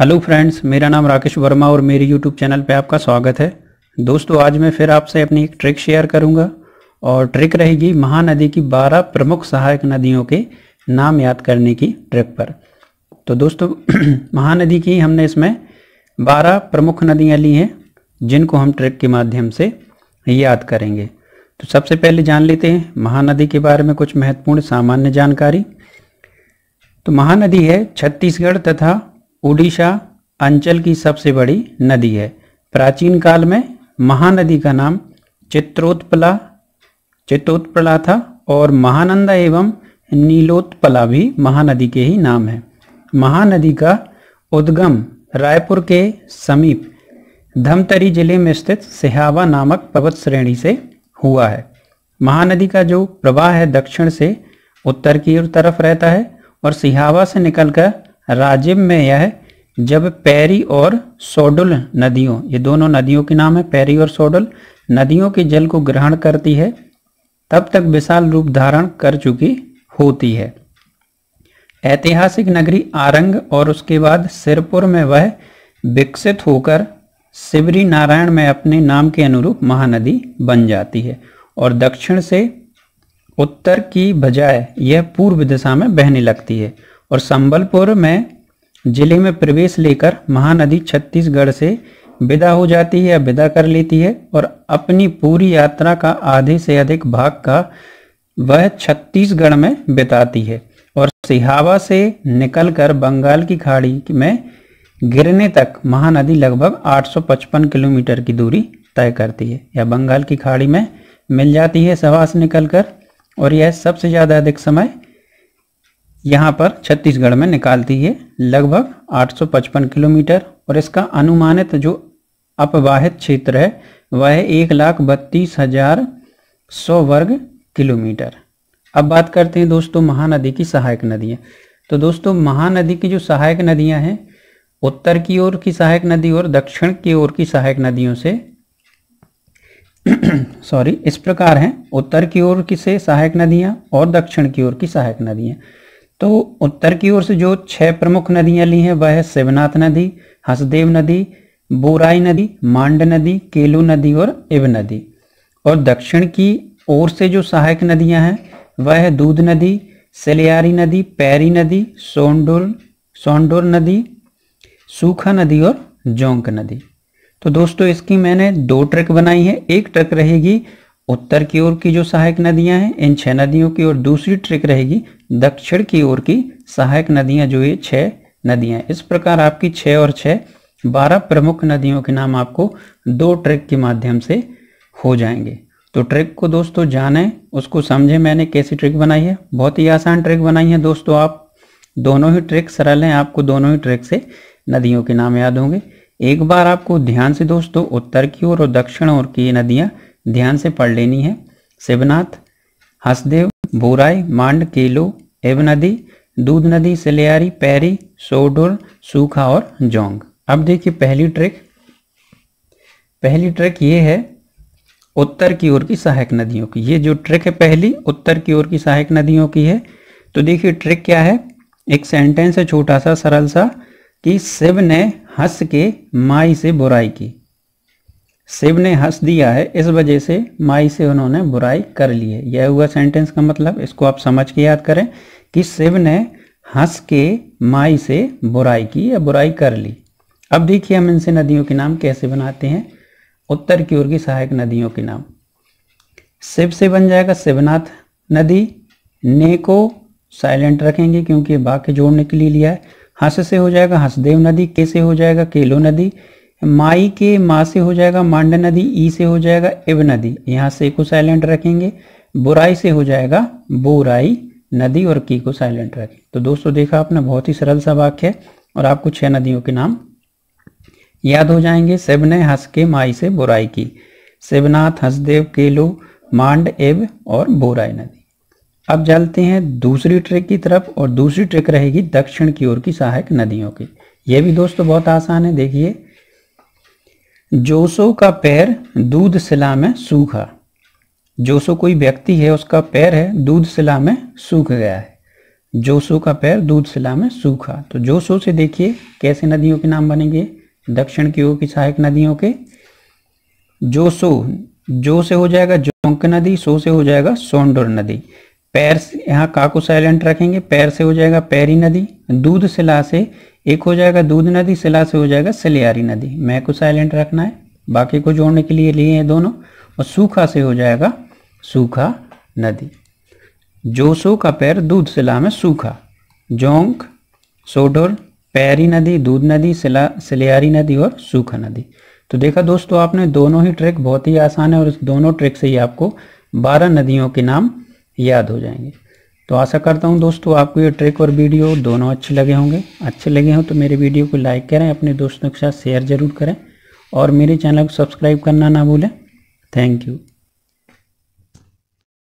hello friends मेरा नाम राकेश वर्मा और मेरे यूट्यूब चैनल पे आपका स्वागत है दोस्तों आज मैं फिर आपसे अपनी एक ट्रिक शेयर करूंगा और ट्रिक रहेगी महानदी की 12 प्रमुख सहायक नदियों के नाम याद करने की ट्रिक पर तो दोस्तों महानदी की हमने इसमें 12 प्रमुख नदियां ली हैं जिनको हम ट्रिक के माध्यम से याद करेंगे तो सबसे पहले जान लेते हैं महानदी के बारे में कुछ महत्वपूर्ण सामान्य जानकारी तो महानदी है छत्तीसगढ़ तथा उड़ीसा अंचल की सबसे बड़ी नदी है प्राचीन काल में महानदी का नाम चित्रोत्पला चित्रोत्पला था और महानंदा एवं नीलोत्पला भी महानदी के ही नाम है महानदी का उद्गम रायपुर के समीप धमतरी जिले में स्थित सिहावा नामक पर्वत श्रेणी से हुआ है महानदी का जो प्रवाह है दक्षिण से उत्तर की तरफ रहता है और सिहावा से निकलकर राजीव में यह जब पैरी और सोडुल नदियों ये दोनों नदियों के नाम है पैरी और सोडुल नदियों के जल को ग्रहण करती है तब तक विशाल रूप धारण कर चुकी होती है ऐतिहासिक नगरी आरंग और उसके बाद सिरपुर में वह विकसित होकर शिवरी नारायण में अपने नाम के अनुरूप महानदी बन जाती है और दक्षिण से उत्तर की बजाय यह पूर्व दिशा में बहने लगती है और संबलपुर में जिले में प्रवेश लेकर महानदी छत्तीसगढ़ से विदा हो जाती है या विदा कर लेती है और अपनी पूरी यात्रा का आधे से अधिक भाग का वह छत्तीसगढ़ में बिताती है और सिहावा से निकलकर बंगाल की खाड़ी में गिरने तक महानदी लगभग 855 किलोमीटर की दूरी तय करती है या बंगाल की खाड़ी में मिल जाती है सवा से निकल और यह सबसे ज़्यादा अधिक समय यहाँ पर छत्तीसगढ़ में निकालती है लगभग 855 किलोमीटर और इसका अनुमानित जो अपवाहित क्षेत्र है वह एक लाख बत्तीस हजार सौ वर्ग किलोमीटर अब बात करते हैं दोस्तों महानदी की सहायक नदियाँ तो दोस्तों महानदी की जो सहायक नदियाँ हैं उत्तर की ओर की सहायक नदी और दक्षिण की ओर की सहायक नदियों से सॉरी इस प्रकार हैं उत्तर की ओर की से सहायक नदियाँ और दक्षिण की ओर की सहायक नदियाँ तो उत्तर की ओर से जो छह प्रमुख नदियां ली हैं वह है शिवनाथ नदी हसदेव नदी बोराई नदी मांड नदी केलू नदी और इब नदी और दक्षिण की ओर से जो सहायक नदियां हैं वह है दूध नदी सलियारी नदी पैरी नदी सोंडुल सोंडोर नदी सूखा नदी और जोंक नदी तो दोस्तों इसकी मैंने दो ट्रक बनाई है एक ट्रक रहेगी उत्तर की ओर की जो सहायक नदियां हैं इन छह नदियों की और दूसरी ट्रिक रहेगी दक्षिण की ओर की सहायक नदियां जो ये छह नदियां इस प्रकार आपकी छह और छह बारह प्रमुख नदियों के नाम आपको दो ट्रिक के माध्यम से हो जाएंगे तो ट्रिक को दोस्तों जाने उसको समझे मैंने कैसी ट्रिक बनाई है बहुत ही आसान ट्रिक बनाई है दोस्तों आप दोनों ही ट्रिक सरल हैं आपको दोनों ही ट्रिक से नदियों के नाम याद होंगे एक बार आपको ध्यान से दोस्तों उत्तर की ओर और, दक्षिण ओर की नदियाँ ध्यान से पढ़ लेनी है शिवनाथ हसदेव बोराई मांड केलो एव नदी दूध नदी सिलियारी पैरी सोडोर सूखा और जोंग अब देखिए पहली ट्रिक पहली ट्रिक ये है उत्तर की ओर की सहायक नदियों की ये जो ट्रिक है पहली उत्तर की ओर की सहायक नदियों की है तो देखिए ट्रिक क्या है एक सेंटेंस है छोटा सा सरल सा कि शिव ने हंस के माई से बुराई की शिव ने हंस दिया है इस वजह से माई से उन्होंने बुराई कर ली है यह हुआ सेंटेंस का मतलब इसको आप समझ के याद करें कि शिव ने हंस के माई से बुराई की या बुराई कर ली अब देखिए हम इनसे नदियों के नाम कैसे बनाते हैं उत्तर की ओर की सहायक नदियों के नाम शिव से बन जाएगा शिवनाथ नदी ने को साइलेंट रखेंगे क्योंकि बा जोड़ने के लिए लिया है हंस से हो जाएगा हंसदेव नदी के से हो जाएगा केलो नदी माई के माँ से हो जाएगा मांड नदी ई से हो जाएगा इव नदी यहाँ से को साइलेंट रखेंगे बुराई से हो जाएगा बोराई नदी और की को साइलेंट रखें तो दोस्तों देखा आपने बहुत ही सरल सा वाक्य है और आपको छह नदियों के नाम याद हो जाएंगे शिव ने हंस के माई से बुराई की शिवनाथ हंसदेव केलो मांड एव और बोराई नदी अब चलते हैं दूसरी ट्रिक की तरफ और दूसरी ट्रिक रहेगी दक्षिण की ओर की सहायक नदियों की यह भी दोस्तों बहुत आसान है देखिए जोसो का पैर दूध शिला में सूखा जोसो कोई व्यक्ति है उसका पैर है दूध शिला में सूख गया है जोसो का पैर दूध शिला में सूखा तो जोसो से देखिए कैसे नदियों के नाम बनेंगे दक्षिण की ओर की सहायक नदियों के जोसो जो से हो जाएगा जोंक नदी सो से हो जाएगा सोंडोर नदी पैर से यहाँ काकू साइलेंट रखेंगे पैर से हो जाएगा पैरी नदी दूध सिला से एक हो जाएगा दूध नदी सिला से हो जाएगा सिलियारी नदी मैं को साइलेंट रखना है बाकी को जोड़ने के लिए लिए हैं दोनों और सूखा से हो जाएगा सूखा नदी जोसो का पैर दूध सिला में सूखा जोंक सोडोर पैरी नदी दूध नदी सिला सिलियारी नदी और सूखा नदी तो देखा दोस्तों आपने दोनों ही ट्रिक बहुत ही आसान है और इस दोनों ट्रिक से ही आपको बारह नदियों के नाम याद हो जाएंगे तो आशा करता हूँ दोस्तों आपको ये ट्रिक और वीडियो दोनों अच्छे लगे होंगे अच्छे लगे हों तो मेरे वीडियो को लाइक करें अपने दोस्तों के साथ शेयर ज़रूर करें और मेरे चैनल को सब्सक्राइब करना ना भूलें थैंक यू